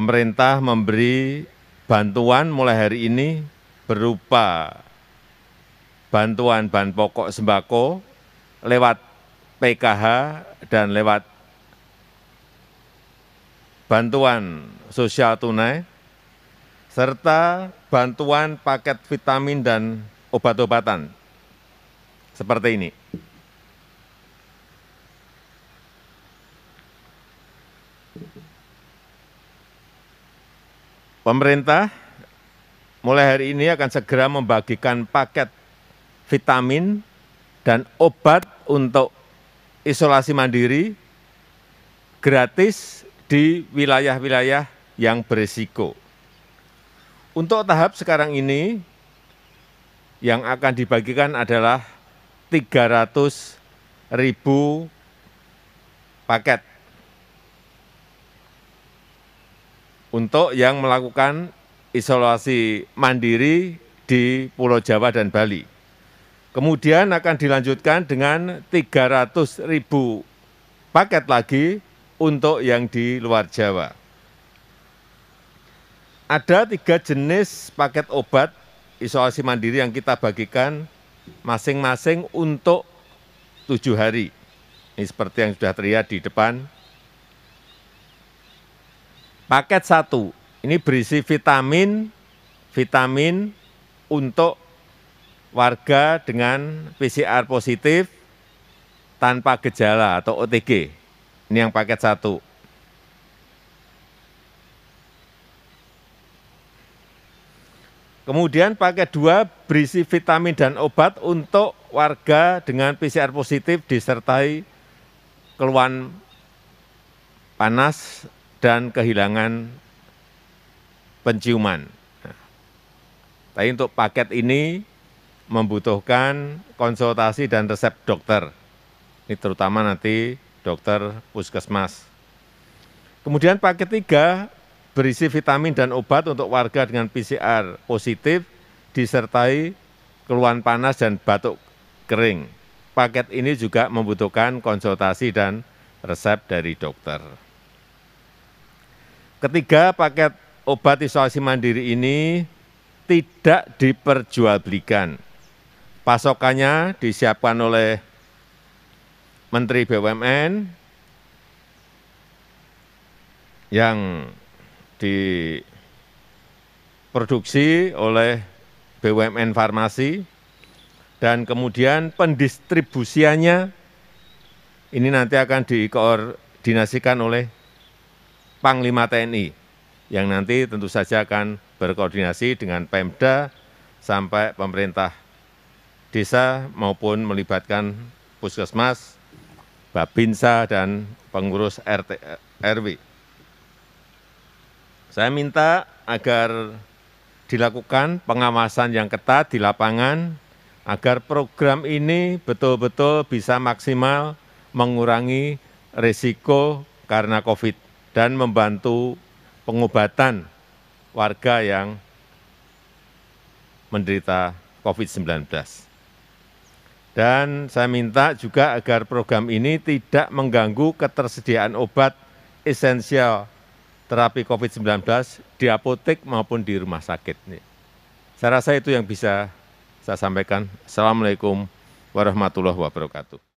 pemerintah memberi bantuan mulai hari ini berupa bantuan bahan pokok sembako lewat PKH dan lewat bantuan sosial tunai, serta bantuan paket vitamin dan obat-obatan seperti ini. Pemerintah mulai hari ini akan segera membagikan paket vitamin dan obat untuk isolasi mandiri gratis di wilayah-wilayah yang berisiko. Untuk tahap sekarang ini, yang akan dibagikan adalah 300 ribu paket untuk yang melakukan isolasi mandiri di Pulau Jawa dan Bali. Kemudian akan dilanjutkan dengan 300 ribu paket lagi untuk yang di luar Jawa. Ada tiga jenis paket obat isolasi mandiri yang kita bagikan masing-masing untuk tujuh hari. Ini seperti yang sudah terlihat di depan Paket satu, ini berisi vitamin, vitamin untuk warga dengan PCR positif tanpa gejala atau OTG. Ini yang paket satu. Kemudian paket dua berisi vitamin dan obat untuk warga dengan PCR positif disertai keluhan panas dan kehilangan penciuman. Nah, tapi untuk paket ini membutuhkan konsultasi dan resep dokter. Ini terutama nanti dokter puskesmas. Kemudian paket tiga berisi vitamin dan obat untuk warga dengan PCR positif disertai keluhan panas dan batuk kering. Paket ini juga membutuhkan konsultasi dan resep dari dokter. Ketiga, paket obat isolasi mandiri ini tidak diperjualbelikan. Pasokannya disiapkan oleh Menteri BUMN yang diproduksi oleh BUMN Farmasi dan kemudian pendistribusiannya ini nanti akan dikoordinasikan oleh Panglima TNI yang nanti tentu saja akan berkoordinasi dengan Pemda sampai pemerintah desa maupun melibatkan puskesmas, babinsa, dan pengurus RT, RW. Saya minta agar dilakukan pengawasan yang ketat di lapangan agar program ini betul-betul bisa maksimal mengurangi risiko karena COVID. 19 dan membantu pengobatan warga yang menderita COVID-19. Dan saya minta juga agar program ini tidak mengganggu ketersediaan obat esensial terapi COVID-19 di apotek maupun di rumah sakit. Saya rasa itu yang bisa saya sampaikan. Assalamualaikum warahmatullahi wabarakatuh.